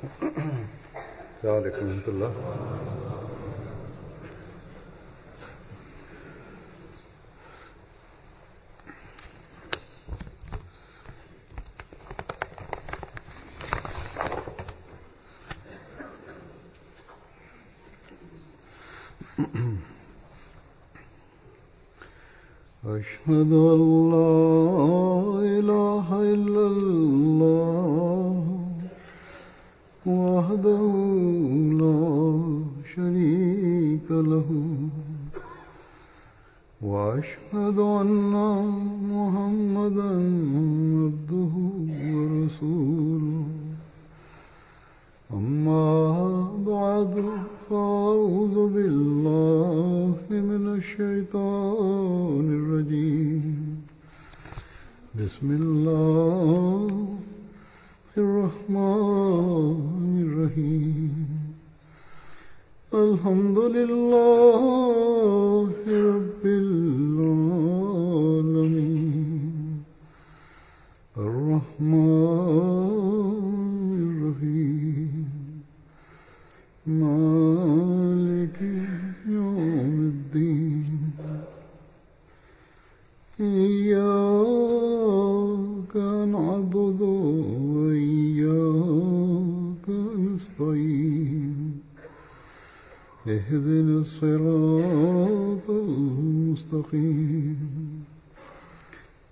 السلام عليكم ورحمة الله أشهد أن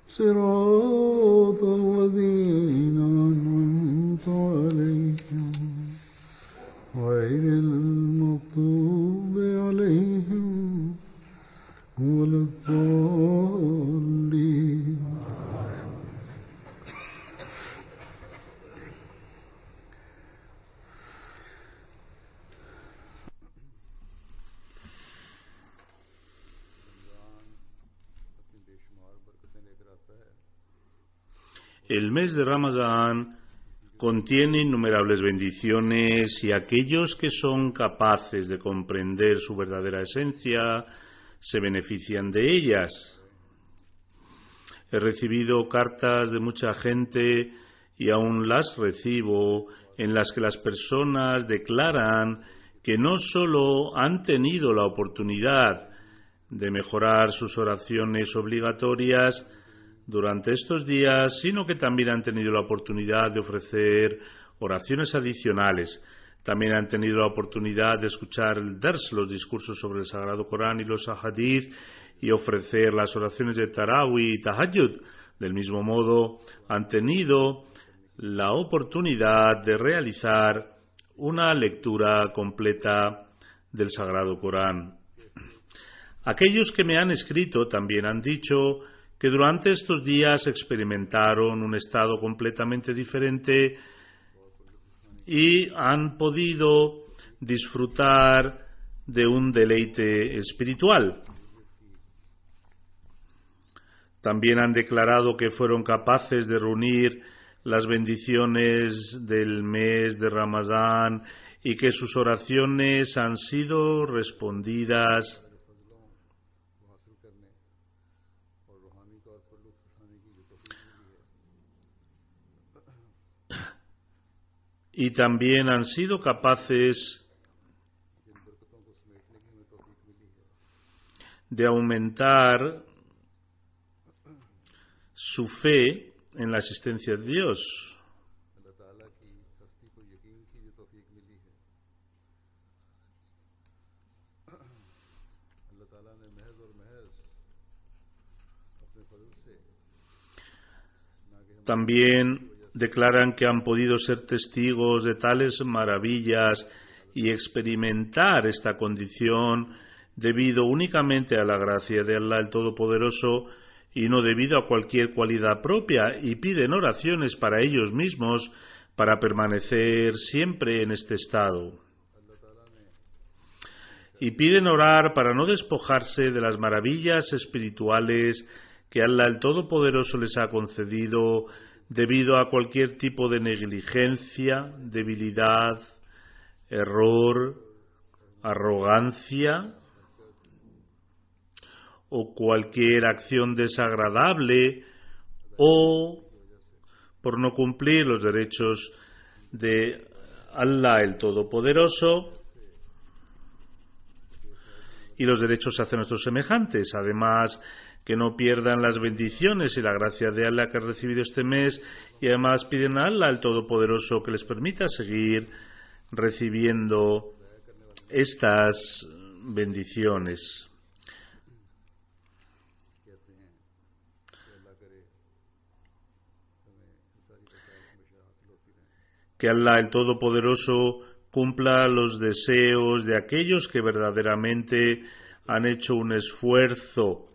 صراط الذين أنعمت عليهم غير tiene innumerables bendiciones y aquellos que son capaces de comprender su verdadera esencia se benefician de ellas. He recibido cartas de mucha gente y aún las recibo en las que las personas declaran que no solo han tenido la oportunidad de mejorar sus oraciones obligatorias, durante estos días, sino que también han tenido la oportunidad de ofrecer oraciones adicionales. También han tenido la oportunidad de escuchar el Ders, los discursos sobre el Sagrado Corán y los Ahadith, y ofrecer las oraciones de Tarawi y Tahajjud. Del mismo modo, han tenido la oportunidad de realizar una lectura completa del Sagrado Corán. Aquellos que me han escrito también han dicho que durante estos días experimentaron un estado completamente diferente y han podido disfrutar de un deleite espiritual. También han declarado que fueron capaces de reunir las bendiciones del mes de Ramadán y que sus oraciones han sido respondidas y también han sido capaces de aumentar su fe en la existencia de Dios. También declaran que han podido ser testigos de tales maravillas y experimentar esta condición debido únicamente a la gracia de Allah el Todopoderoso y no debido a cualquier cualidad propia y piden oraciones para ellos mismos para permanecer siempre en este estado. Y piden orar para no despojarse de las maravillas espirituales que Allah el Todopoderoso les ha concedido debido a cualquier tipo de negligencia, debilidad, error, arrogancia o cualquier acción desagradable o por no cumplir los derechos de Allah el Todopoderoso y los derechos hacia nuestros semejantes. Además, que no pierdan las bendiciones y la gracia de Allah que ha recibido este mes y además piden a Allah, el Todopoderoso, que les permita seguir recibiendo estas bendiciones. Que Allah, el Todopoderoso, cumpla los deseos de aquellos que verdaderamente han hecho un esfuerzo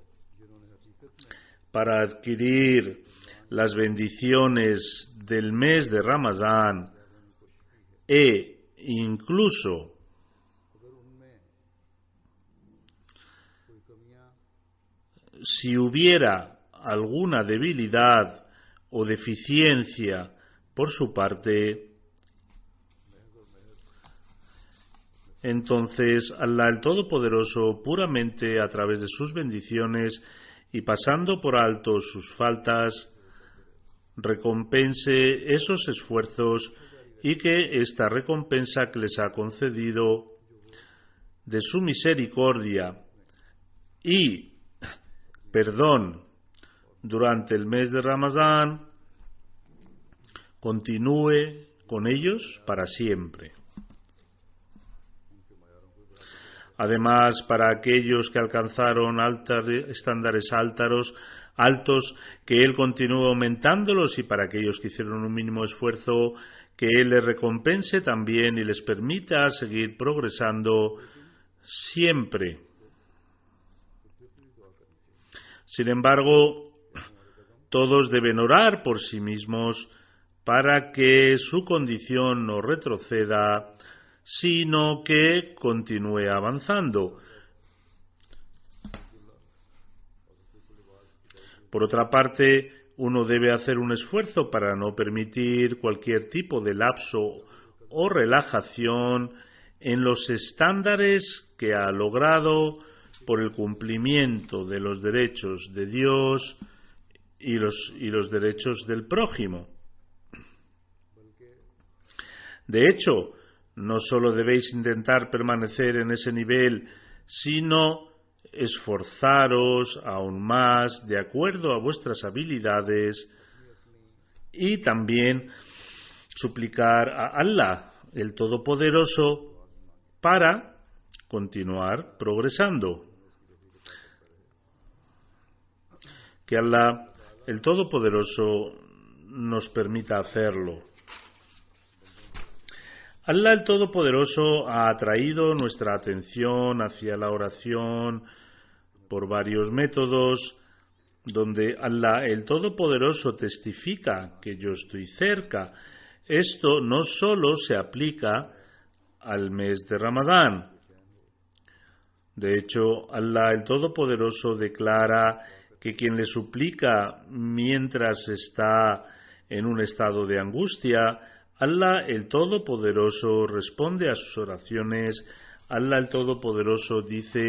para adquirir las bendiciones del mes de Ramadán e incluso si hubiera alguna debilidad o deficiencia por su parte, entonces Allah el Todopoderoso, puramente a través de sus bendiciones, y pasando por alto sus faltas, recompense esos esfuerzos y que esta recompensa que les ha concedido de su misericordia y perdón durante el mes de Ramadán continúe con ellos para siempre. Además, para aquellos que alcanzaron estándares altos, que Él continúe aumentándolos y para aquellos que hicieron un mínimo esfuerzo, que Él les recompense también y les permita seguir progresando siempre. Sin embargo, todos deben orar por sí mismos para que su condición no retroceda sino que continúe avanzando. Por otra parte, uno debe hacer un esfuerzo para no permitir cualquier tipo de lapso o relajación en los estándares que ha logrado por el cumplimiento de los derechos de Dios y los, derechos del prójimo. De hecho, no solo debéis intentar permanecer en ese nivel, sino esforzaros aún más de acuerdo a vuestras habilidades y también suplicar a Allah, el Todopoderoso, para continuar progresando. Que Allah, el Todopoderoso, nos permita hacerlo. Allah el Todopoderoso ha atraído nuestra atención hacia la oración por varios métodos, donde Allah el Todopoderoso testifica que yo estoy cerca. Esto no solo se aplica al mes de Ramadán. De hecho, Allah el Todopoderoso declara que quien le suplica mientras está en un estado de angustia, Allah el Todopoderoso responde a sus oraciones. Alá, el Todopoderoso dice,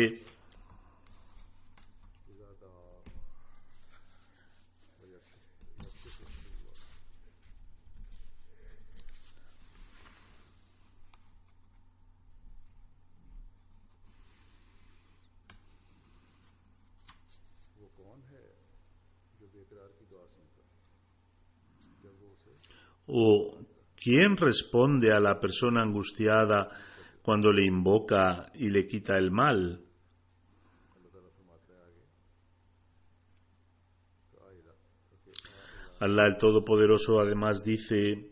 o oh, ¿Quién responde a la persona angustiada cuando le invoca y le quita el mal? Allah el Todopoderoso además dice,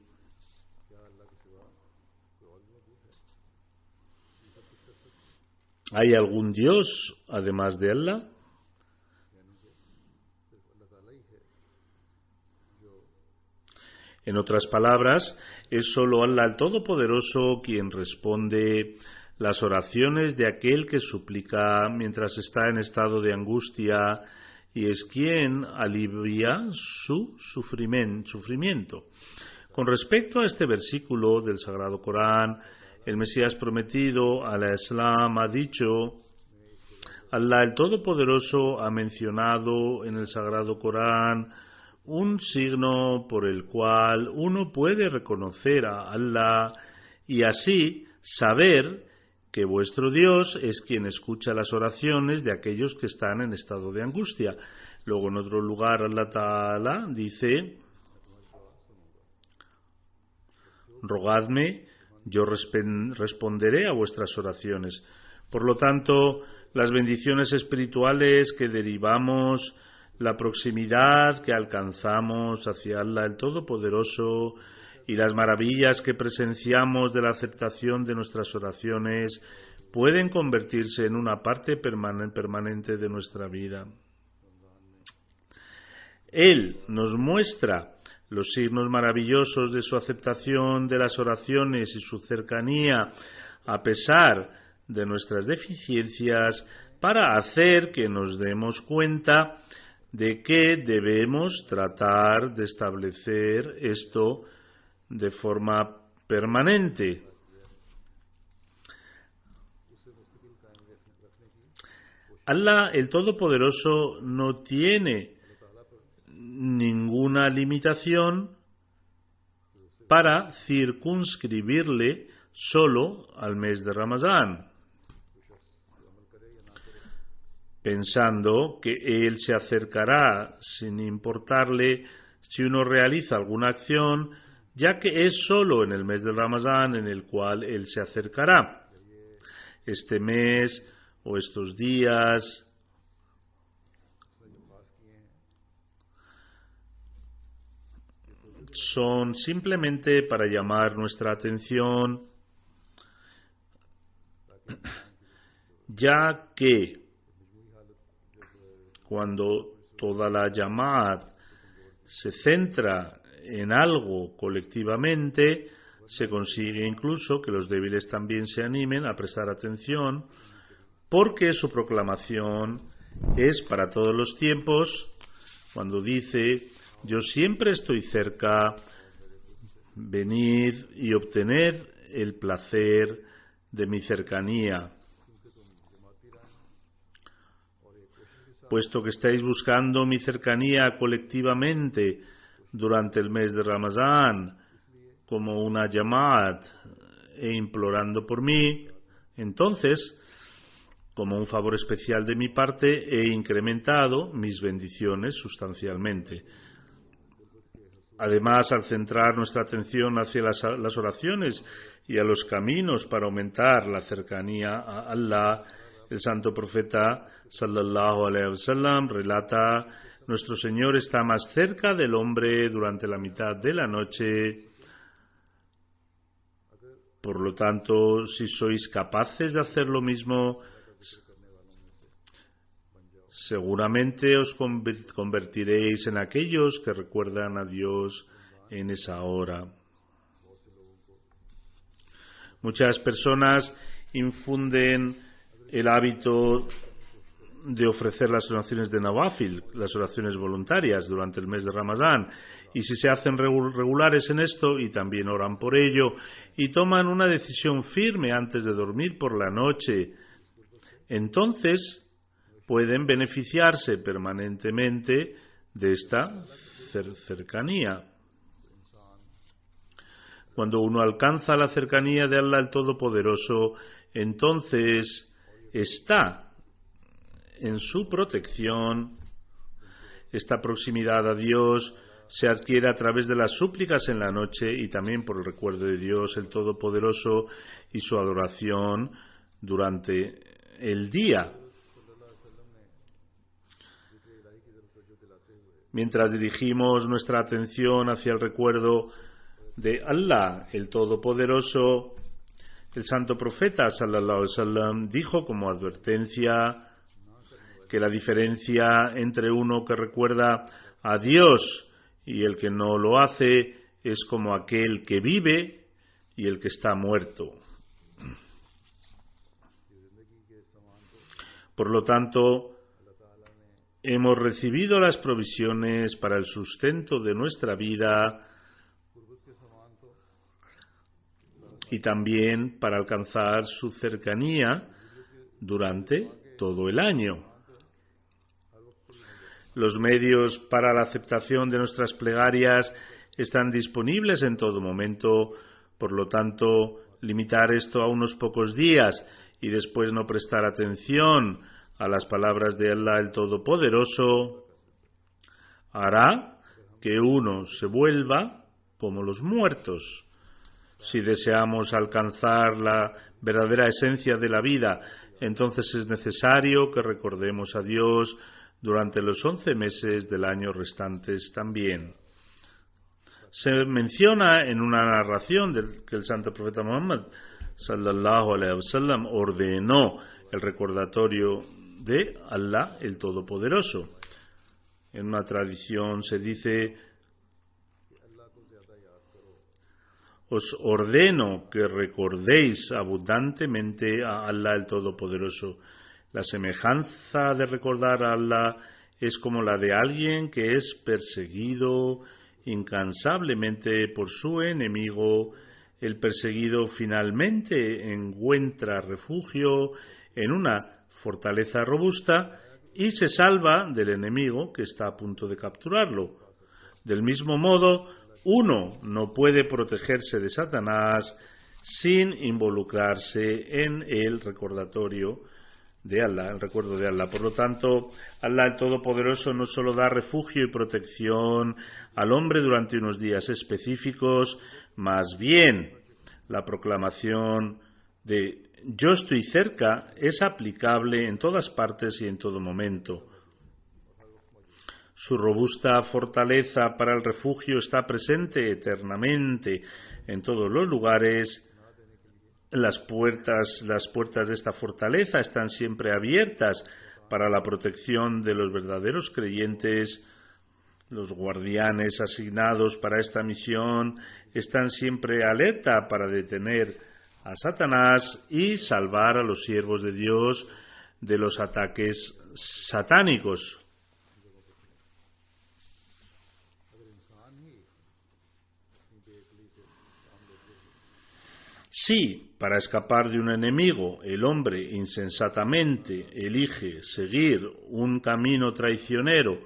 ¿hay algún Dios además de Allah? En otras palabras, es solo Allah el Todopoderoso quien responde las oraciones de aquel que suplica mientras está en estado de angustia y es quien alivia su sufrimiento. Con respecto a este versículo del Sagrado Corán, el Mesías prometido, al Islam, ha dicho, Allah el Todopoderoso ha mencionado en el Sagrado Corán un signo por el cual uno puede reconocer a Allah y así saber que vuestro Dios es quien escucha las oraciones de aquellos que están en estado de angustia. Luego en otro lugar Allah dice, rogadme, yo responderé a vuestras oraciones. Por lo tanto, las bendiciones espirituales que derivamos la proximidad que alcanzamos hacia Allah el Todopoderoso y las maravillas que presenciamos de la aceptación de nuestras oraciones pueden convertirse en una parte permanente de nuestra vida. Él nos muestra los signos maravillosos de su aceptación de las oraciones y su cercanía, a pesar de nuestras deficiencias, para hacer que nos demos cuenta de que debemos tratar de establecer esto de forma permanente. Allah, el Todopoderoso, no tiene ninguna limitación para circunscribirle solo al mes de Ramadán. pensando que Él se acercará sin importarle si uno realiza alguna acción, ya que es solo en el mes del Ramadán en el cual Él se acercará. Este mes o estos días son simplemente para llamar nuestra atención, ya que cuando toda la llamada se centra en algo colectivamente, se consigue incluso que los débiles también se animen a prestar atención, porque su proclamación es para todos los tiempos, cuando dice, yo siempre estoy cerca, venid y obtened el placer de mi cercanía. puesto que estáis buscando mi cercanía colectivamente durante el mes de Ramazán, como una llamada e implorando por mí, entonces, como un favor especial de mi parte, he incrementado mis bendiciones sustancialmente. Además, al centrar nuestra atención hacia las, las oraciones y a los caminos para aumentar la cercanía a Allah, el santo profeta sallallahu alaihi wasallam relata nuestro Señor está más cerca del hombre durante la mitad de la noche. Por lo tanto, si sois capaces de hacer lo mismo, seguramente os convertiréis en aquellos que recuerdan a Dios en esa hora. Muchas personas infunden el hábito de ofrecer las oraciones de Nawafil, las oraciones voluntarias durante el mes de Ramadán. Y si se hacen regulares en esto y también oran por ello y toman una decisión firme antes de dormir por la noche, entonces pueden beneficiarse permanentemente de esta cercanía. Cuando uno alcanza la cercanía de Allah el Todopoderoso, entonces está en su protección, esta proximidad a Dios se adquiere a través de las súplicas en la noche y también por el recuerdo de Dios el Todopoderoso y su adoración durante el día. Mientras dirigimos nuestra atención hacia el recuerdo de Allah, el Todopoderoso, el santo profeta sallam, dijo como advertencia que la diferencia entre uno que recuerda a Dios y el que no lo hace es como aquel que vive y el que está muerto. Por lo tanto, hemos recibido las provisiones para el sustento de nuestra vida y también para alcanzar su cercanía durante todo el año. Los medios para la aceptación de nuestras plegarias están disponibles en todo momento, por lo tanto, limitar esto a unos pocos días y después no prestar atención a las palabras de Allah el Todopoderoso hará que uno se vuelva como los muertos. Si deseamos alcanzar la verdadera esencia de la vida, entonces es necesario que recordemos a Dios durante los once meses del año restantes también. Se menciona en una narración que el santo profeta Muhammad sallallahu wa ordenó el recordatorio de Allah el Todopoderoso. En una tradición se dice os ordeno que recordéis abundantemente a Allah el Todopoderoso. La semejanza de recordar a Allah es como la de alguien que es perseguido incansablemente por su enemigo. El perseguido finalmente encuentra refugio en una fortaleza robusta y se salva del enemigo que está a punto de capturarlo. Del mismo modo, uno no puede protegerse de Satanás sin involucrarse en el recordatorio de Allah, el recuerdo de Allah. Por lo tanto, Allah el Todopoderoso no solo da refugio y protección al hombre durante unos días específicos, más bien la proclamación de yo estoy cerca es aplicable en todas partes y en todo momento. Su robusta fortaleza para el refugio está presente eternamente en todos los lugares. Las puertas, las puertas de esta fortaleza están siempre abiertas para la protección de los verdaderos creyentes. Los guardianes asignados para esta misión están siempre alerta para detener a Satanás y salvar a los siervos de Dios de los ataques satánicos. Si, para escapar de un enemigo, el hombre insensatamente elige seguir un camino traicionero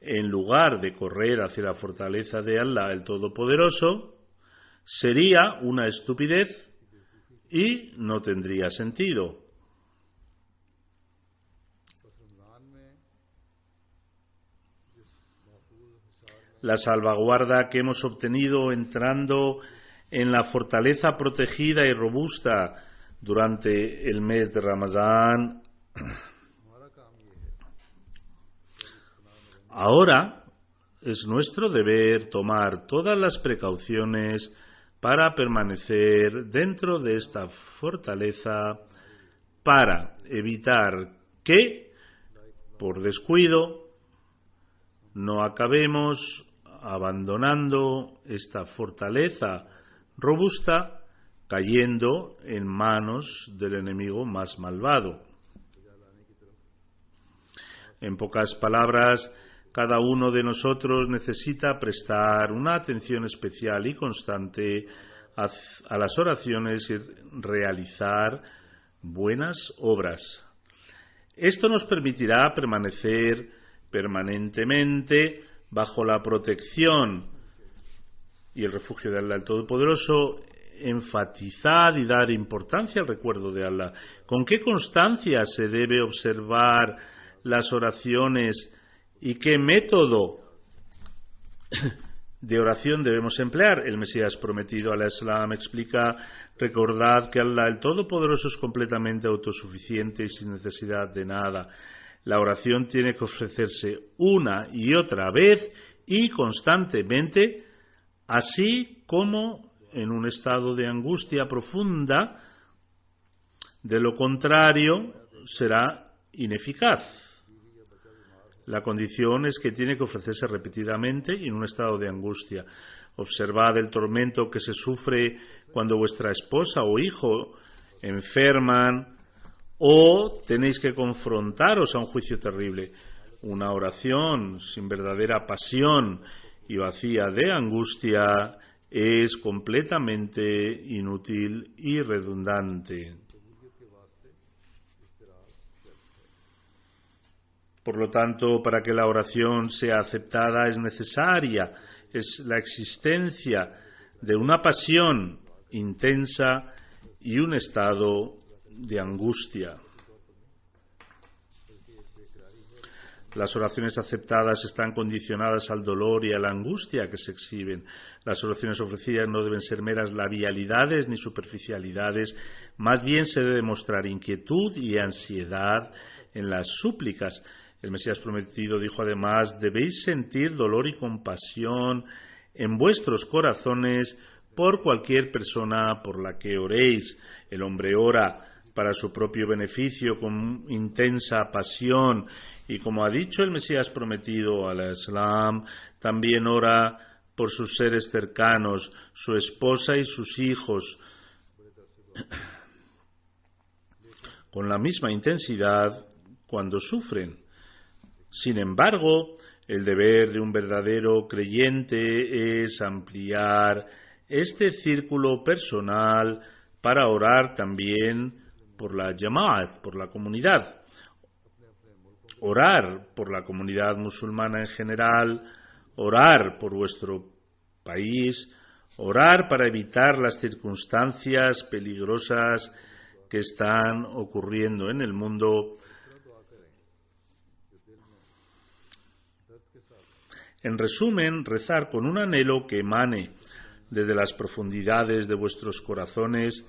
en lugar de correr hacia la fortaleza de Allah el Todopoderoso, sería una estupidez y no tendría sentido. La salvaguarda que hemos obtenido entrando en la fortaleza protegida y robusta durante el mes de Ramadán. Ahora es nuestro deber tomar todas las precauciones para permanecer dentro de esta fortaleza para evitar que, por descuido, no acabemos abandonando esta fortaleza robusta, cayendo en manos del enemigo más malvado. En pocas palabras, cada uno de nosotros necesita prestar una atención especial y constante a, las oraciones y realizar buenas obras. Esto nos permitirá permanecer permanentemente bajo la protección y el refugio de Allah el Todopoderoso, enfatizar y dar importancia al recuerdo de Allah. ¿Con qué constancia se debe observar las oraciones y qué método de oración debemos emplear? El Mesías prometido la Islam explica, recordad que Allah el Todopoderoso es completamente autosuficiente y sin necesidad de nada. La oración tiene que ofrecerse una y otra vez y constantemente así como en un estado de angustia profunda, de lo contrario será ineficaz. La condición es que tiene que ofrecerse repetidamente en un estado de angustia. Observad el tormento que se sufre cuando vuestra esposa o hijo enferman o tenéis que confrontaros a un juicio terrible. Una oración sin verdadera pasión y vacía de angustia es completamente inútil y redundante. Por lo tanto, para que la oración sea aceptada es necesaria, es la existencia de una pasión intensa y un estado de angustia. Las oraciones aceptadas están condicionadas al dolor y a la angustia que se exhiben. Las oraciones ofrecidas no deben ser meras labialidades ni superficialidades, más bien se debe mostrar inquietud y ansiedad en las súplicas. El Mesías prometido dijo además, debéis sentir dolor y compasión en vuestros corazones por cualquier persona por la que oréis. El hombre ora para su propio beneficio con intensa pasión y como ha dicho el Mesías prometido al Islam, también ora por sus seres cercanos, su esposa y sus hijos, con la misma intensidad cuando sufren. Sin embargo, el deber de un verdadero creyente es ampliar este círculo personal para orar también por la Yamaat, por la comunidad orar por la comunidad musulmana en general, orar por vuestro país, orar para evitar las circunstancias peligrosas que están ocurriendo en el mundo. En resumen, rezar con un anhelo que emane desde las profundidades de vuestros corazones.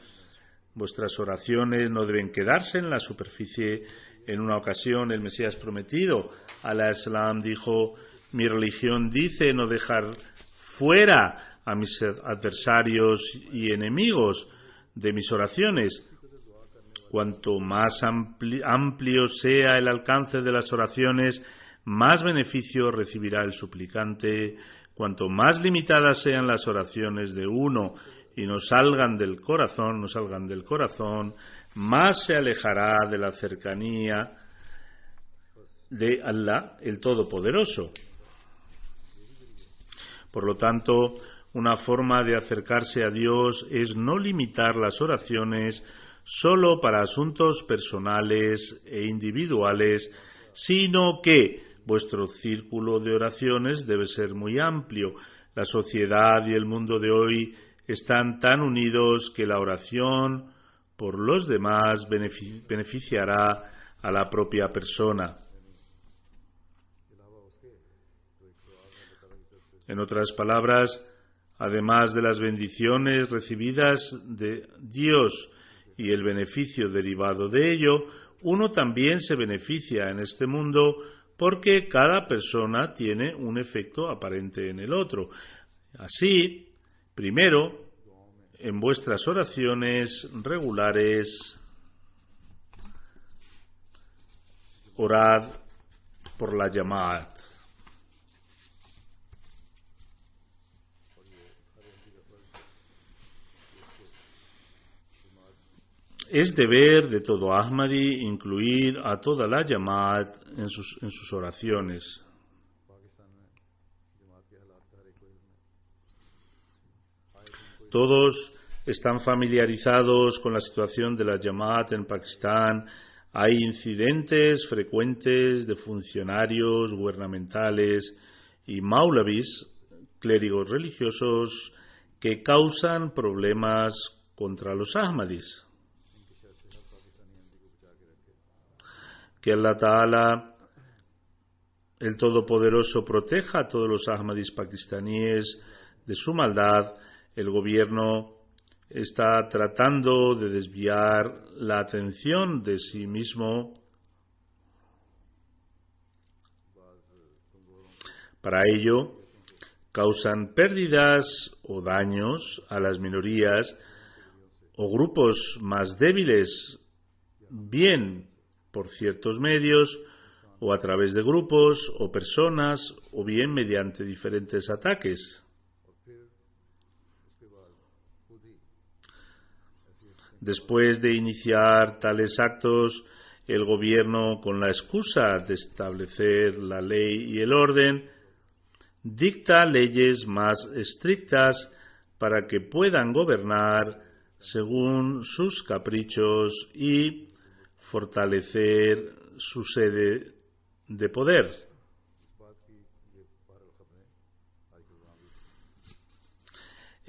Vuestras oraciones no deben quedarse en la superficie en una ocasión, el Mesías prometido, la Islam, dijo: Mi religión dice no dejar fuera a mis adversarios y enemigos de mis oraciones. Cuanto más amplio sea el alcance de las oraciones, más beneficio recibirá el suplicante. Cuanto más limitadas sean las oraciones de uno y no salgan del corazón, no salgan del corazón, más se alejará de la cercanía de Allah, el Todopoderoso. Por lo tanto, una forma de acercarse a Dios es no limitar las oraciones solo para asuntos personales e individuales, sino que vuestro círculo de oraciones debe ser muy amplio. La sociedad y el mundo de hoy están tan unidos que la oración por los demás beneficiará a la propia persona. En otras palabras, además de las bendiciones recibidas de Dios y el beneficio derivado de ello, uno también se beneficia en este mundo porque cada persona tiene un efecto aparente en el otro. Así, Primero, en vuestras oraciones regulares, orad por la llamada. Es deber de todo Ahmadi incluir a toda la llamada en sus oraciones. todos están familiarizados con la situación de la yamat en Pakistán. Hay incidentes frecuentes de funcionarios gubernamentales y maulavis, clérigos religiosos, que causan problemas contra los ahmadis. Que Allah Ta'ala, el Todopoderoso, proteja a todos los ahmadis pakistaníes de su maldad el gobierno está tratando de desviar la atención de sí mismo Para ello, causan pérdidas o daños a las minorías o grupos más débiles, bien por ciertos medios o a través de grupos o personas o bien mediante diferentes ataques. Después de iniciar tales actos, el gobierno, con la excusa de establecer la ley y el orden, dicta leyes más estrictas para que puedan gobernar según sus caprichos y fortalecer su sede de poder.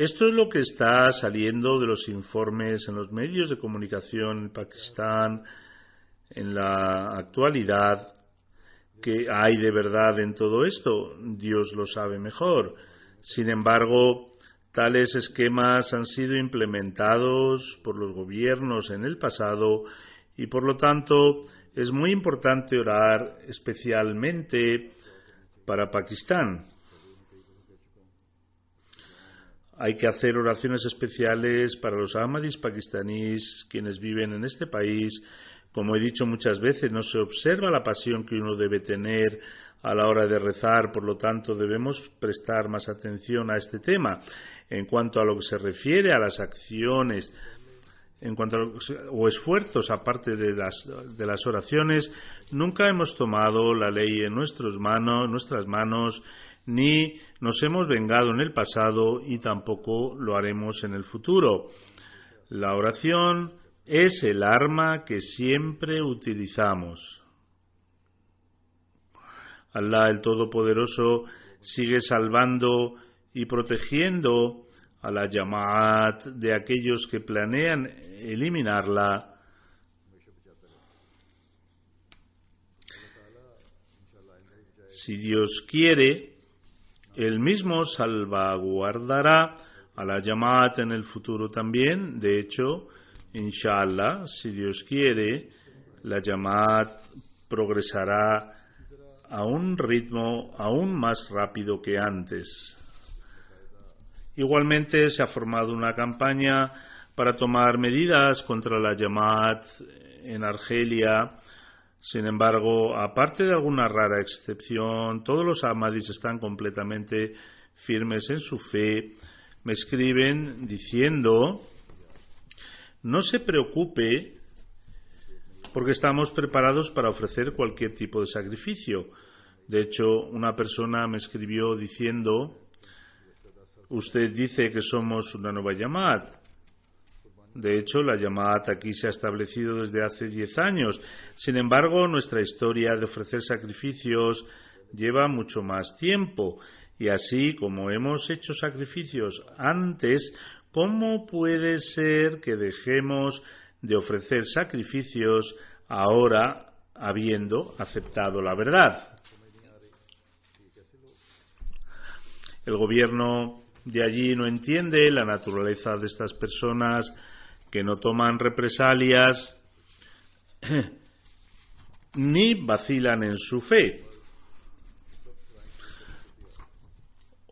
Esto es lo que está saliendo de los informes en los medios de comunicación en Pakistán en la actualidad. que hay de verdad en todo esto? Dios lo sabe mejor. Sin embargo, Tales esquemas han sido implementados por los gobiernos en el pasado y por lo tanto es muy importante orar especialmente para Pakistán. Hay que hacer oraciones especiales para los ahmadis pakistaníes, quienes viven en este país. Como he dicho muchas veces, no se observa la pasión que uno debe tener a la hora de rezar, por lo tanto debemos prestar más atención a este tema. En cuanto a lo que se refiere a las acciones, en cuanto a o esfuerzos aparte de las, oraciones, nunca hemos tomado la ley en manos, nuestras manos ni nos hemos vengado en el pasado y tampoco lo haremos en el futuro. La oración es el arma que siempre utilizamos. Alá el Todopoderoso sigue salvando y protegiendo a la llamada de aquellos que planean eliminarla. Si Dios quiere, el mismo salvaguardará a la llamada en el futuro también. De hecho, inshallah, si Dios quiere, la llamada progresará a un ritmo aún más rápido que antes. Igualmente, se ha formado una campaña para tomar medidas contra la llamada en Argelia sin embargo, aparte de alguna rara excepción, todos los Ahmadis están completamente firmes en su fe. Me escriben diciendo, no se preocupe porque estamos preparados para ofrecer cualquier tipo de sacrificio. De hecho, una persona me escribió diciendo, usted dice que somos una nueva llamada de hecho, la llamada taquí se ha establecido desde hace 10 años. Sin embargo, nuestra historia de ofrecer sacrificios lleva mucho más tiempo. Y así como hemos hecho sacrificios antes, ¿cómo puede ser que dejemos de ofrecer sacrificios ahora habiendo aceptado la verdad? El gobierno de allí no entiende la naturaleza de estas personas que no toman represalias ni vacilan en su fe.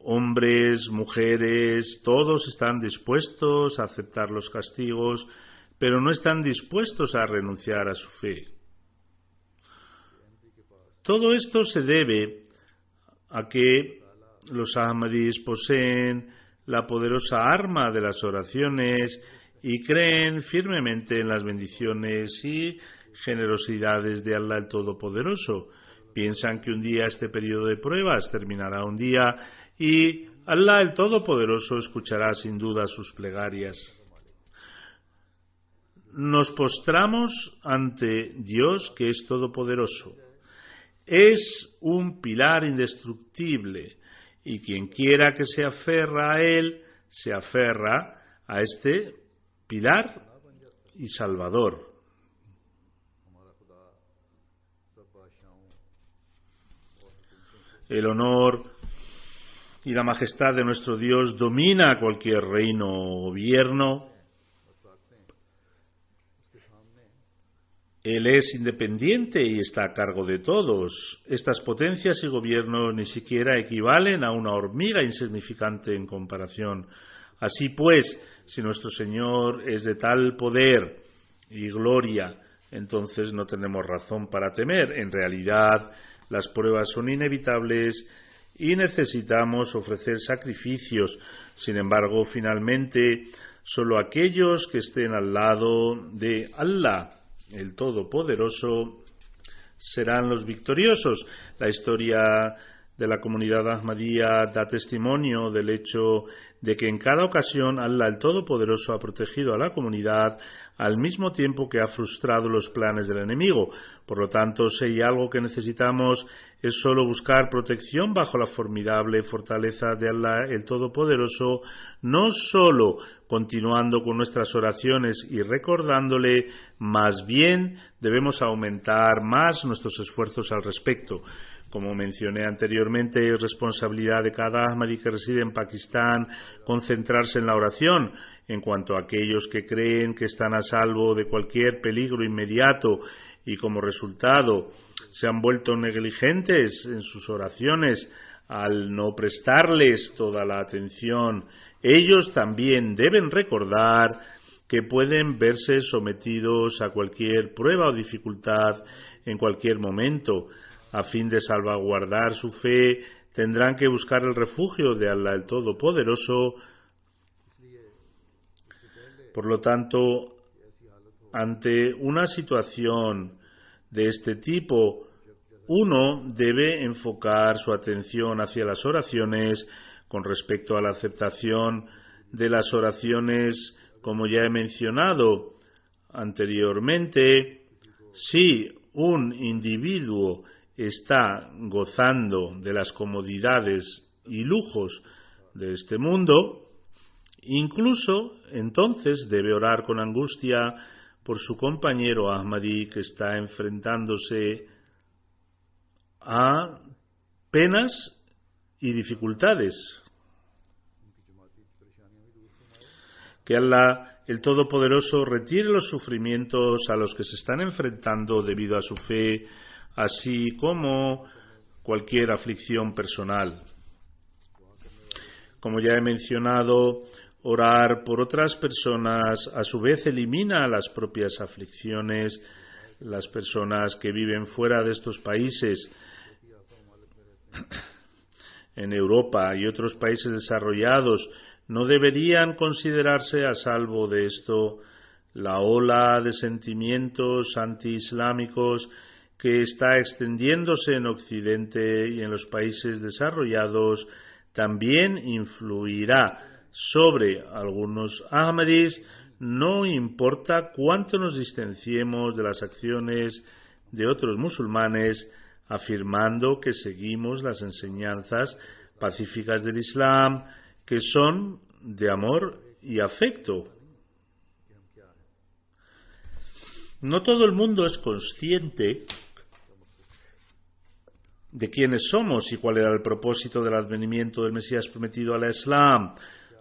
Hombres, mujeres, todos están dispuestos a aceptar los castigos, pero no están dispuestos a renunciar a su fe. Todo esto se debe a que los Ahmadis poseen la poderosa arma de las oraciones y creen firmemente en las bendiciones y generosidades de Allah el Todopoderoso. Piensan que un día este periodo de pruebas terminará un día y Allah el Todopoderoso escuchará sin duda sus plegarias. Nos postramos ante Dios que es todopoderoso. Es un pilar indestructible y quien quiera que se aferra a él, se aferra a este pilar y salvador. El honor y la majestad de nuestro Dios domina cualquier reino o gobierno. Él es independiente y está a cargo de todos. Estas potencias y gobiernos ni siquiera equivalen a una hormiga insignificante en comparación Así pues, si nuestro Señor es de tal poder y gloria, entonces no tenemos razón para temer. En realidad, las pruebas son inevitables y necesitamos ofrecer sacrificios. Sin embargo, finalmente, solo aquellos que estén al lado de Allah, el Todopoderoso, serán los victoriosos. La historia de la comunidad Ahmadía da testimonio del hecho de que en cada ocasión Allah el Todopoderoso ha protegido a la comunidad al mismo tiempo que ha frustrado los planes del enemigo. Por lo tanto, si hay algo que necesitamos es solo buscar protección bajo la formidable fortaleza de Allah el Todopoderoso, no solo continuando con nuestras oraciones y recordándole, más bien debemos aumentar más nuestros esfuerzos al respecto. Como mencioné anteriormente, es responsabilidad de cada Ahmadi que reside en Pakistán concentrarse en la oración. En cuanto a aquellos que creen que están a salvo de cualquier peligro inmediato y como resultado se han vuelto negligentes en sus oraciones al no prestarles toda la atención, ellos también deben recordar que pueden verse sometidos a cualquier prueba o dificultad en cualquier momento, a fin de salvaguardar su fe Tendrán que buscar el refugio de Allah el Todopoderoso. Por lo tanto, ante una situación de este tipo, uno debe enfocar su atención hacia las oraciones con respecto a la aceptación de las oraciones, como ya he mencionado anteriormente. Si un individuo está gozando de las comodidades y lujos de este mundo, incluso entonces debe orar con angustia por su compañero Ahmadi que está enfrentándose a penas y dificultades. Que Allah, el Todopoderoso, retire los sufrimientos a los que se están enfrentando debido a su fe así como cualquier aflicción personal. Como ya he mencionado, orar por otras personas a su vez elimina las propias aflicciones. Las personas que viven fuera de estos países, en Europa y otros países desarrollados, no deberían considerarse a salvo de esto. La ola de sentimientos antiislámicos que está extendiéndose en Occidente y en los países desarrollados también influirá sobre algunos Ahmadis, no importa cuánto nos distanciemos de las acciones de otros musulmanes, afirmando que seguimos las enseñanzas pacíficas del Islam, que son de amor y afecto. No todo el mundo es consciente de quiénes somos y cuál era el propósito del advenimiento del Mesías prometido al Islam.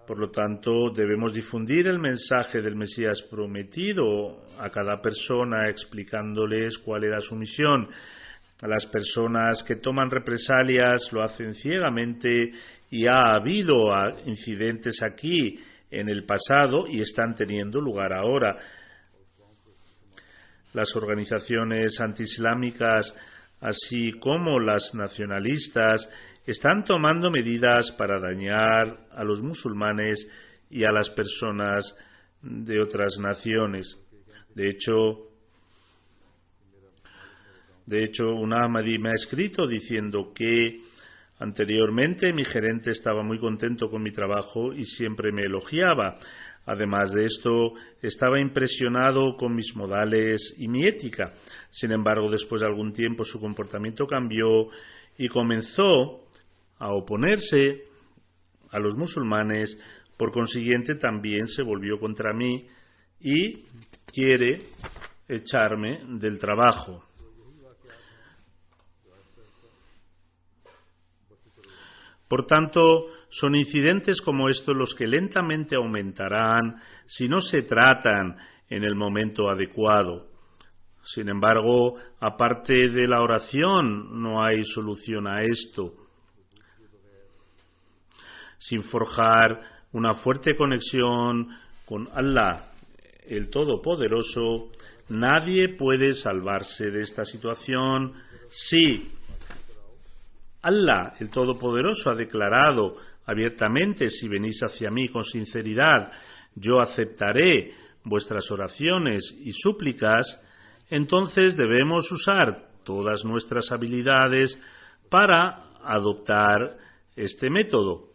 Por lo tanto, debemos difundir el mensaje del Mesías prometido a cada persona explicándoles cuál era su misión. A las personas que toman represalias lo hacen ciegamente y ha habido ah, incidentes aquí en el pasado y están teniendo lugar ahora. Las organizaciones antiislámicas así como las nacionalistas, están tomando medidas para dañar a los musulmanes y a las personas de otras naciones. De hecho, de hecho, un Ahmadi me ha escrito diciendo que anteriormente mi gerente estaba muy contento con mi trabajo y siempre me elogiaba. Además de esto, estaba impresionado con mis modales y mi ética. Sin embargo, después de algún tiempo su comportamiento cambió y comenzó a oponerse a los musulmanes, por consiguiente también se volvió contra mí y quiere echarme del trabajo. Por tanto, son incidentes como estos los que lentamente aumentarán si no se tratan en el momento adecuado. Sin embargo, aparte de la oración, no hay solución a esto. Sin forjar una fuerte conexión con Allah, el Todopoderoso, nadie puede salvarse de esta situación si Allah, el Todopoderoso, ha declarado abiertamente, si venís hacia mí con sinceridad, yo aceptaré vuestras oraciones y súplicas, entonces debemos usar todas nuestras habilidades para adoptar este método.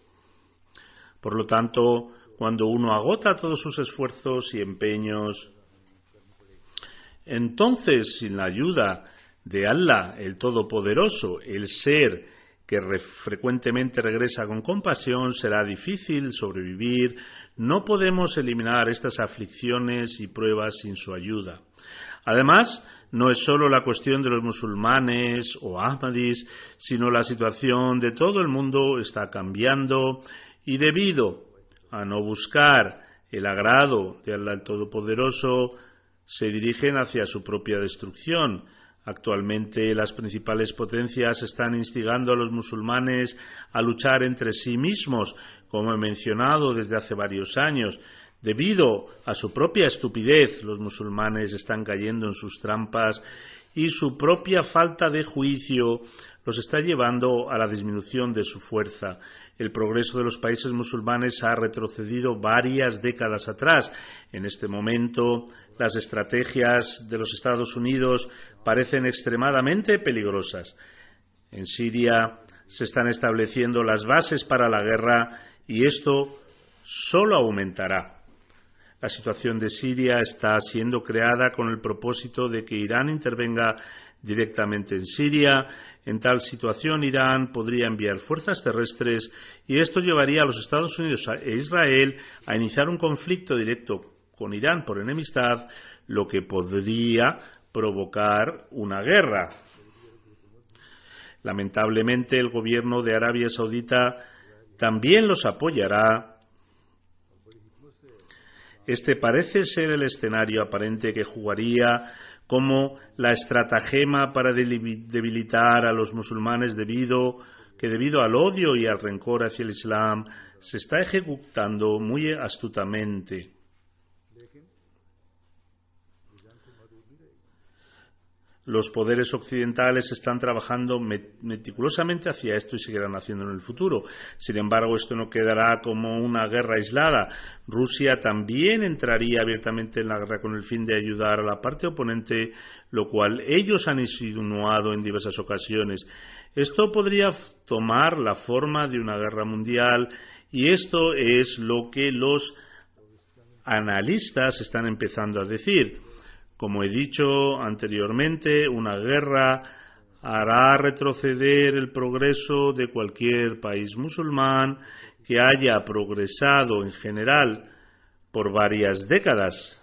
Por lo tanto, cuando uno agota todos sus esfuerzos y empeños, entonces, sin la ayuda de Allah, el Todopoderoso, el Ser que frecuentemente regresa con compasión, será difícil sobrevivir. No podemos eliminar estas aflicciones y pruebas sin su ayuda. Además, no es solo la cuestión de los musulmanes o ahmadis, sino la situación de todo el mundo está cambiando y debido a no buscar el agrado de Allah Todopoderoso, se dirigen hacia su propia destrucción. Actualmente las principales potencias están instigando a los musulmanes a luchar entre sí mismos, como he mencionado desde hace varios años. Debido a su propia estupidez, los musulmanes están cayendo en sus trampas y su propia falta de juicio los está llevando a la disminución de su fuerza. El progreso de los países musulmanes ha retrocedido varias décadas atrás. En este momento, las estrategias de los Estados Unidos parecen extremadamente peligrosas. En Siria se están estableciendo las bases para la guerra y esto solo aumentará. La situación de Siria está siendo creada con el propósito de que Irán intervenga directamente en Siria. En tal situación, Irán podría enviar fuerzas terrestres y esto llevaría a los Estados Unidos e Israel a iniciar un conflicto directo con Irán por enemistad, lo que podría provocar una guerra. Lamentablemente, el gobierno de Arabia Saudita también los apoyará. Este parece ser el escenario aparente que jugaría como la estratagema para debilitar a los musulmanes debido que debido al odio y al rencor hacia el Islam se está ejecutando muy astutamente. los poderes occidentales están trabajando meticulosamente hacia esto y seguirán haciendo en el futuro. Sin embargo, esto no quedará como una guerra aislada. Rusia también entraría abiertamente en la guerra con el fin de ayudar a la parte oponente, lo cual ellos han insinuado en diversas ocasiones. Esto podría tomar la forma de una guerra mundial y esto es lo que los analistas están empezando a decir. Como he dicho anteriormente, una guerra hará retroceder el progreso de cualquier país musulmán que haya progresado en general por varias décadas.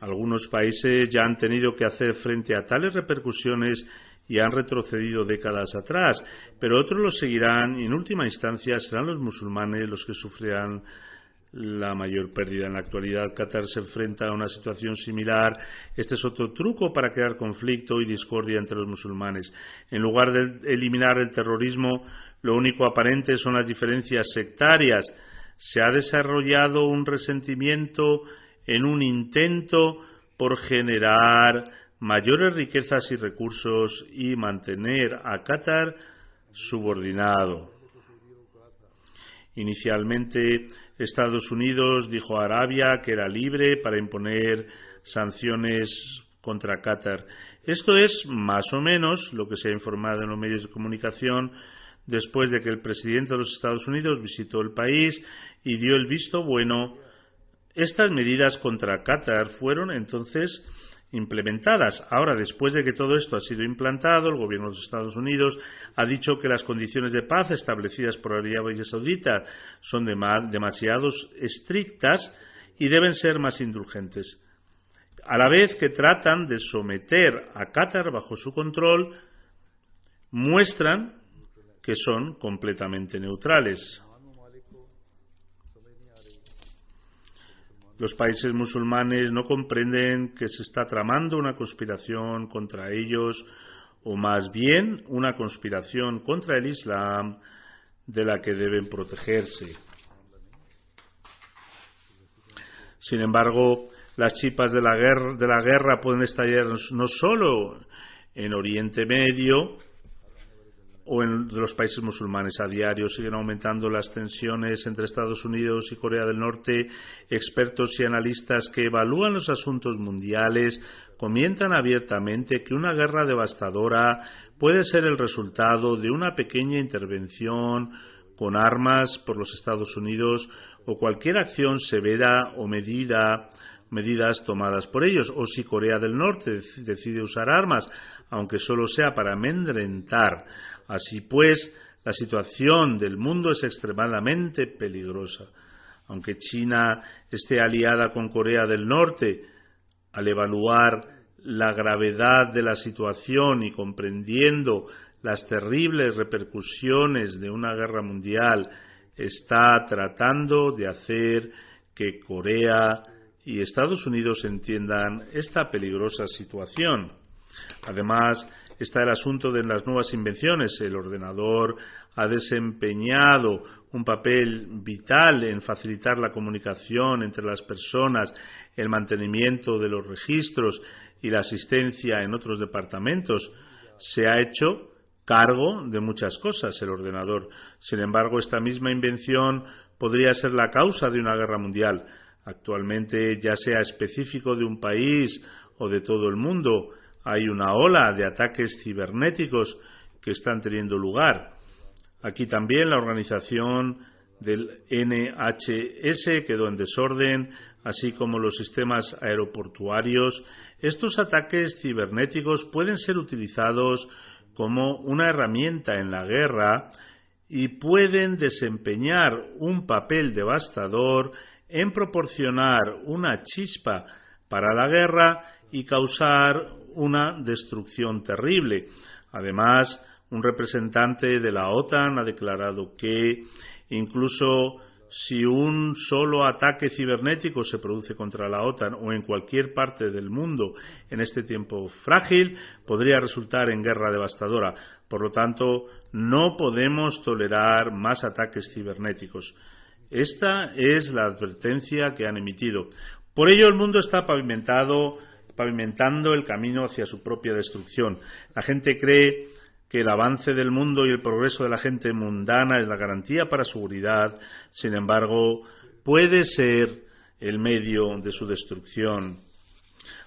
Algunos países ya han tenido que hacer frente a tales repercusiones y han retrocedido décadas atrás, pero otros lo seguirán y en última instancia serán los musulmanes los que sufrirán la mayor pérdida. En la actualidad, Qatar se enfrenta a una situación similar. Este es otro truco para crear conflicto y discordia entre los musulmanes. En lugar de eliminar el terrorismo, lo único aparente son las diferencias sectarias. Se ha desarrollado un resentimiento en un intento por generar mayores riquezas y recursos y mantener a Qatar subordinado. Inicialmente, Estados Unidos dijo a Arabia que era libre para imponer sanciones contra Qatar. Esto es más o menos lo que se ha informado en los medios de comunicación después de que el presidente de los Estados Unidos visitó el país y dio el visto bueno. Estas medidas contra Qatar fueron entonces implementadas. Ahora, después de que todo esto ha sido implantado, el gobierno de los Estados Unidos ha dicho que las condiciones de paz establecidas por Arabia Saudita son demasiado estrictas y deben ser más indulgentes. A la vez que tratan de someter a Qatar bajo su control, muestran que son completamente neutrales. Los países musulmanes no comprenden que se está tramando una conspiración contra ellos, o más bien una conspiración contra el Islam de la que deben protegerse. Sin embargo, las chipas de la guerra, de la guerra pueden estallar no solo en Oriente Medio, o en los países musulmanes. A diario siguen aumentando las tensiones entre Estados Unidos y Corea del Norte. Expertos y analistas que evalúan los asuntos mundiales comentan abiertamente que una guerra devastadora puede ser el resultado de una pequeña intervención con armas por los Estados Unidos o cualquier acción severa o medida medidas tomadas por ellos, o si Corea del Norte decide usar armas, aunque solo sea para amedrentar Así pues, la situación del mundo es extremadamente peligrosa. Aunque China esté aliada con Corea del Norte, al evaluar la gravedad de la situación y comprendiendo las terribles repercusiones de una guerra mundial, está tratando de hacer que Corea y Estados Unidos entiendan esta peligrosa situación. Además, está el asunto de las nuevas invenciones. El ordenador ha desempeñado un papel vital en facilitar la comunicación entre las personas, el mantenimiento de los registros y la asistencia en otros departamentos. Se ha hecho cargo de muchas cosas el ordenador. Sin embargo, esta misma invención podría ser la causa de una guerra mundial. Actualmente, ya sea específico de un país o de todo el mundo, hay una ola de ataques cibernéticos que están teniendo lugar. Aquí también la organización del NHS quedó en desorden, así como los sistemas aeroportuarios. Estos ataques cibernéticos pueden ser utilizados como una herramienta en la guerra y pueden desempeñar un papel devastador en proporcionar una chispa para la guerra y causar una destrucción terrible. Además, un representante de la OTAN ha declarado que incluso si un solo ataque cibernético se produce contra la OTAN o en cualquier parte del mundo en este tiempo frágil, podría resultar en guerra devastadora. Por lo tanto, no podemos tolerar más ataques cibernéticos. Esta es la advertencia que han emitido. Por ello, el mundo está pavimentado pavimentando el camino hacia su propia destrucción. La gente cree que el avance del mundo y el progreso de la gente mundana es la garantía para seguridad, sin embargo, puede ser el medio de su destrucción.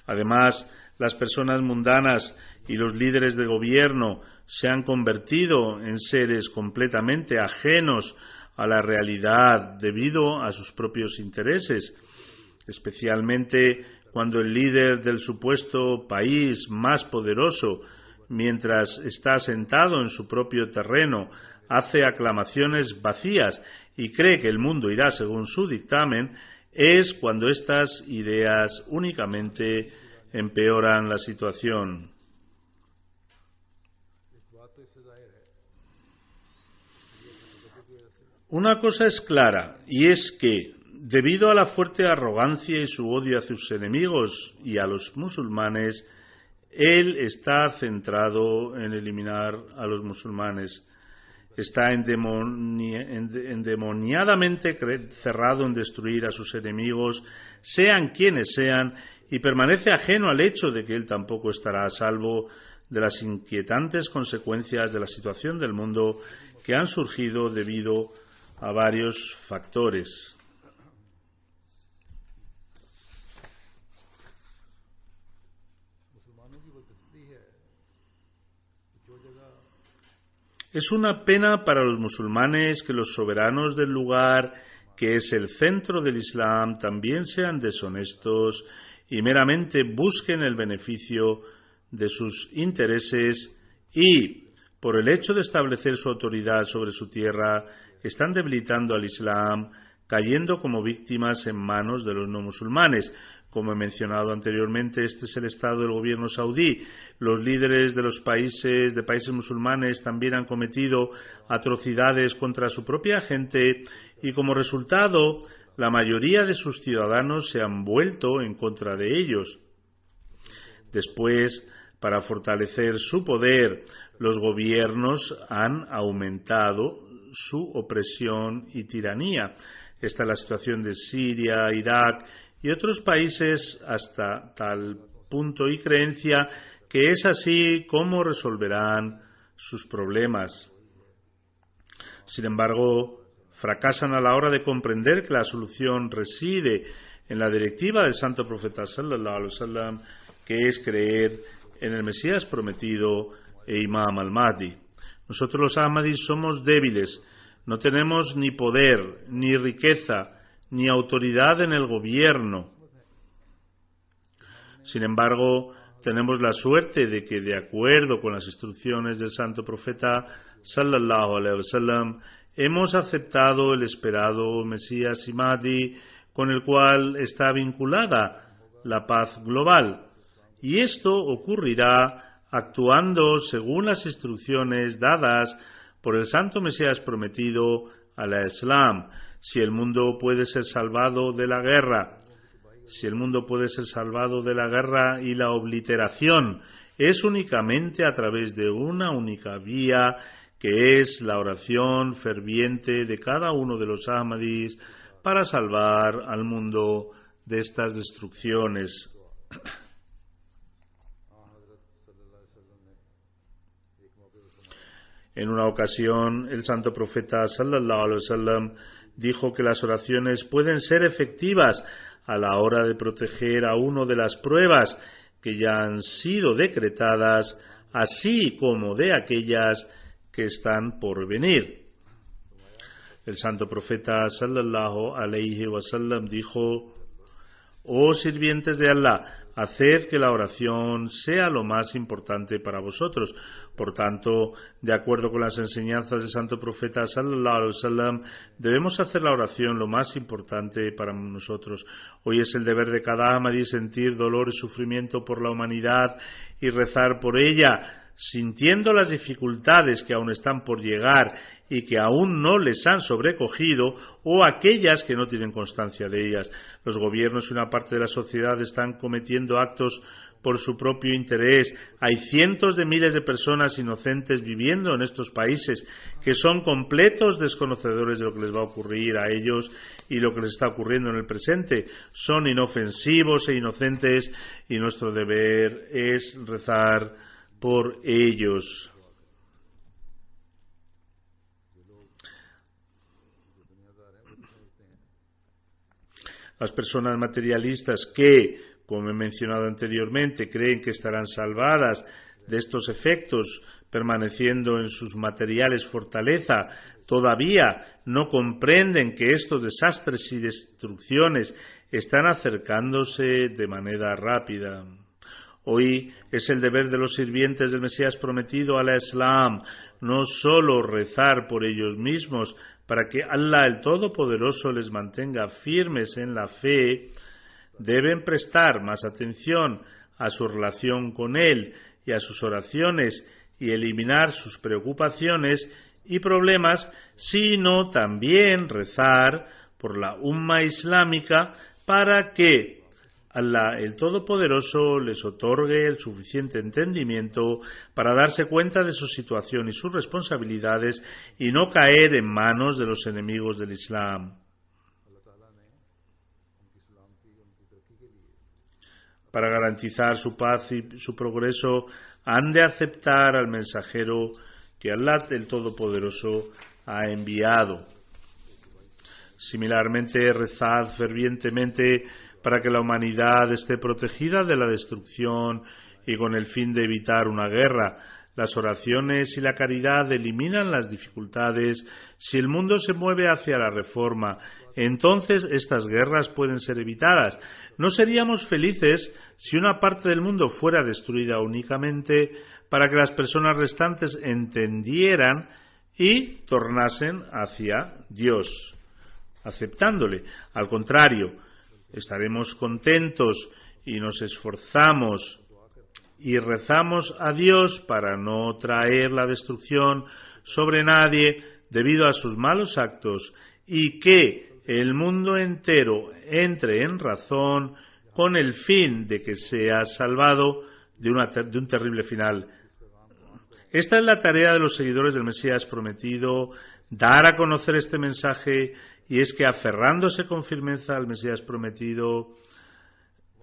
Además, las personas mundanas y los líderes de gobierno se han convertido en seres completamente ajenos a la realidad debido a sus propios intereses, especialmente cuando el líder del supuesto país más poderoso, mientras está sentado en su propio terreno, hace aclamaciones vacías y cree que el mundo irá según su dictamen, es cuando estas ideas únicamente empeoran la situación. Una cosa es clara, y es que Debido a la fuerte arrogancia y su odio a sus enemigos y a los musulmanes, él está centrado en eliminar a los musulmanes. Está endemoniadamente cerrado en destruir a sus enemigos, sean quienes sean, y permanece ajeno al hecho de que él tampoco estará a salvo de las inquietantes consecuencias de la situación del mundo que han surgido debido a varios factores. Es una pena para los musulmanes que los soberanos del lugar, que es el centro del Islam, también sean deshonestos y meramente busquen el beneficio de sus intereses y, por el hecho de establecer su autoridad sobre su tierra, están debilitando al Islam, cayendo como víctimas en manos de los no musulmanes, como he mencionado anteriormente, este es el estado del gobierno saudí. Los líderes de los países, de países musulmanes, también han cometido atrocidades contra su propia gente y como resultado, la mayoría de sus ciudadanos se han vuelto en contra de ellos. Después, para fortalecer su poder, los gobiernos han aumentado su opresión y tiranía. Esta es la situación de Siria, Irak y otros países hasta tal punto y creencia que es así como resolverán sus problemas. Sin embargo, fracasan a la hora de comprender que la solución reside en la directiva del santo profeta sallallahu alaihi wasallam, que es creer en el Mesías prometido e Imam al-Mahdi. Nosotros los Ahmadis somos débiles, no tenemos ni poder, ni riqueza, ni autoridad en el gobierno. Sin embargo, tenemos la suerte de que, de acuerdo con las instrucciones del santo profeta sallallahu alaihi wasallam, hemos aceptado el esperado Mesías Imadi, con el cual está vinculada la paz global. Y esto ocurrirá actuando según las instrucciones dadas por el santo Mesías prometido a Islam, si el mundo puede ser salvado de la guerra, si el mundo puede ser salvado de la guerra y la obliteración, es únicamente a través de una única vía, que es la oración ferviente de cada uno de los Ahmadis para salvar al mundo de estas destrucciones. En una ocasión, el santo profeta sallallahu alaihi wasallam dijo que las oraciones pueden ser efectivas a la hora de proteger a uno de las pruebas que ya han sido decretadas, así como de aquellas que están por venir. El santo profeta sallallahu wa wasallam dijo: Oh sirvientes de Allah, Haced que la oración sea lo más importante para vosotros. Por tanto, de acuerdo con las enseñanzas del santo profeta sallallahu alaihi wasallam, debemos hacer la oración lo más importante para nosotros. Hoy es el deber de cada ama y sentir dolor y sufrimiento por la humanidad y rezar por ella sintiendo las dificultades que aún están por llegar y que aún no les han sobrecogido o aquellas que no tienen constancia de ellas. Los gobiernos y una parte de la sociedad están cometiendo actos por su propio interés. Hay cientos de miles de personas inocentes viviendo en estos países que son completos desconocedores de lo que les va a ocurrir a ellos y lo que les está ocurriendo en el presente. Son inofensivos e inocentes y nuestro deber es rezar por ellos. Las personas materialistas que, como he mencionado anteriormente, creen que estarán salvadas de estos efectos permaneciendo en sus materiales fortaleza, todavía no comprenden que estos desastres y destrucciones están acercándose de manera rápida. Hoy es el deber de los sirvientes del Mesías prometido al Islam no sólo rezar por ellos mismos para que Allah el Todopoderoso les mantenga firmes en la fe, deben prestar más atención a su relación con Él y a sus oraciones y eliminar sus preocupaciones y problemas, sino también rezar por la umma islámica para que Allah el Todopoderoso les otorgue el suficiente entendimiento para darse cuenta de su situación y sus responsabilidades y no caer en manos de los enemigos del Islam. Para garantizar su paz y su progreso, han de aceptar al mensajero que Allah el Todopoderoso ha enviado. Similarmente, rezad fervientemente para que la humanidad esté protegida de la destrucción y con el fin de evitar una guerra. Las oraciones y la caridad eliminan las dificultades. Si el mundo se mueve hacia la reforma, entonces estas guerras pueden ser evitadas. No seríamos felices si una parte del mundo fuera destruida únicamente para que las personas restantes entendieran y tornasen hacia Dios aceptándole. Al contrario, estaremos contentos y nos esforzamos y rezamos a Dios para no traer la destrucción sobre nadie debido a sus malos actos y que el mundo entero entre en razón con el fin de que sea salvado de, de un terrible final. Esta es la tarea de los seguidores del Mesías prometido, dar a conocer este mensaje y es que aferrándose con firmeza al Mesías prometido,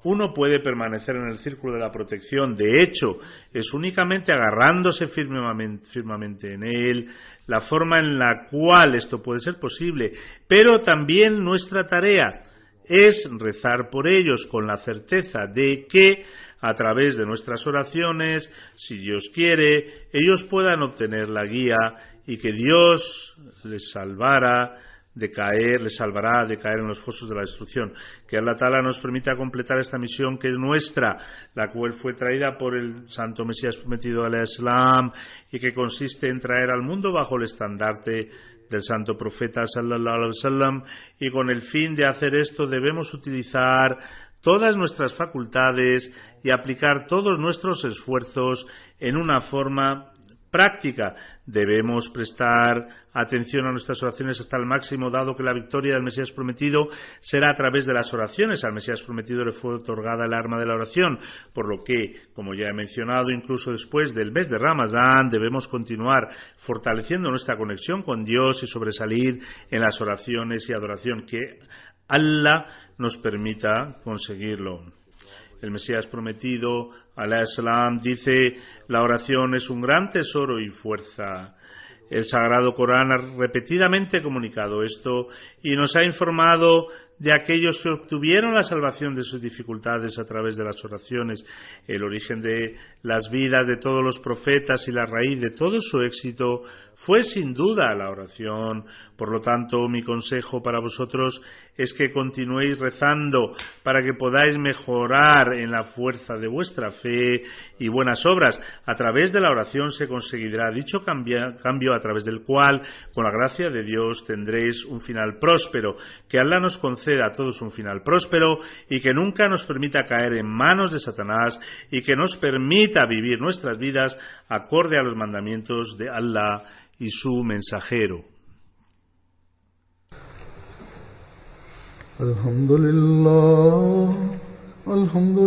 uno puede permanecer en el círculo de la protección. De hecho, es únicamente agarrándose firmemente, en él la forma en la cual esto puede ser posible. Pero también nuestra tarea es rezar por ellos con la certeza de que a través de nuestras oraciones, si Dios quiere, ellos puedan obtener la guía y que Dios les salvara de caer, le salvará de caer en los fosos de la destrucción. Que Allah tala nos permita completar esta misión que es nuestra, la cual fue traída por el Santo Mesías prometido al Islam y que consiste en traer al mundo bajo el estandarte del santo profeta sallallahu alaihi wasallam y con el fin de hacer esto debemos utilizar todas nuestras facultades y aplicar todos nuestros esfuerzos en una forma práctica. Debemos prestar atención a nuestras oraciones hasta el máximo, dado que la victoria del Mesías prometido será a través de las oraciones. Al Mesías prometido le fue otorgada el arma de la oración, por lo que, como ya he mencionado, incluso después del mes de Ramadán, debemos continuar fortaleciendo nuestra conexión con Dios y sobresalir en las oraciones y adoración que Allah nos permita conseguirlo el Mesías prometido, Alá dice, la oración es un gran tesoro y fuerza. El Sagrado Corán ha repetidamente comunicado esto y nos ha informado de aquellos que obtuvieron la salvación de sus dificultades a través de las oraciones, el origen de las vidas de todos los profetas y la raíz de todo su éxito fue sin duda la oración. Por lo tanto, mi consejo para vosotros es que continuéis rezando para que podáis mejorar en la fuerza de vuestra fe y buenas obras. A través de la oración se conseguirá dicho cambio a través del cual, con la gracia de Dios, tendréis un final próspero, que Allah nos conceda a todos un final próspero y que nunca nos permita caer en manos de Satanás y que nos permita vivir nuestras vidas acorde a los mandamientos de Allah y su mensajero. الحمد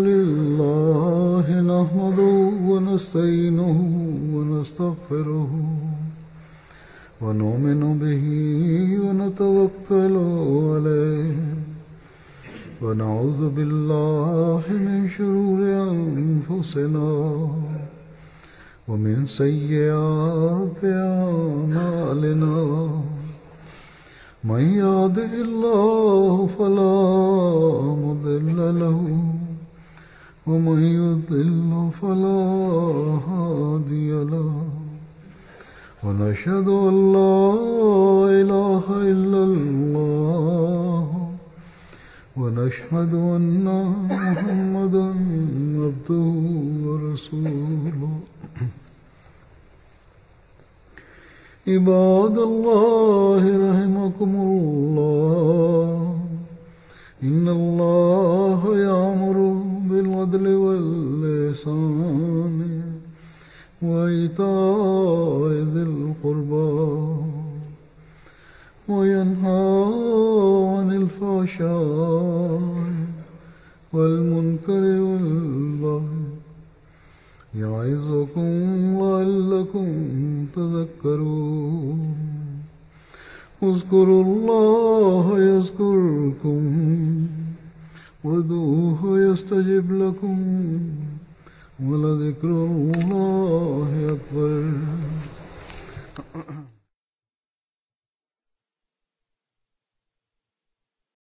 ونعوذ بالله من شرور أنفسنا ومن سيئات أعمالنا من يهده الله فلا مضل له ومن يضل فلا هادي له ونشهد أن لا إله إلا الله ونشهد أن محمدا عبده ورسوله عباد الله رحمكم الله إن الله يأمر بالعدل واللسان وإيتاء ذي القربان وينهى عن الفحشاء والمنكر والبغي يعظكم لعلكم تذكرون اذكروا الله يذكركم ودوه يستجب لكم ولذكر الله أكبر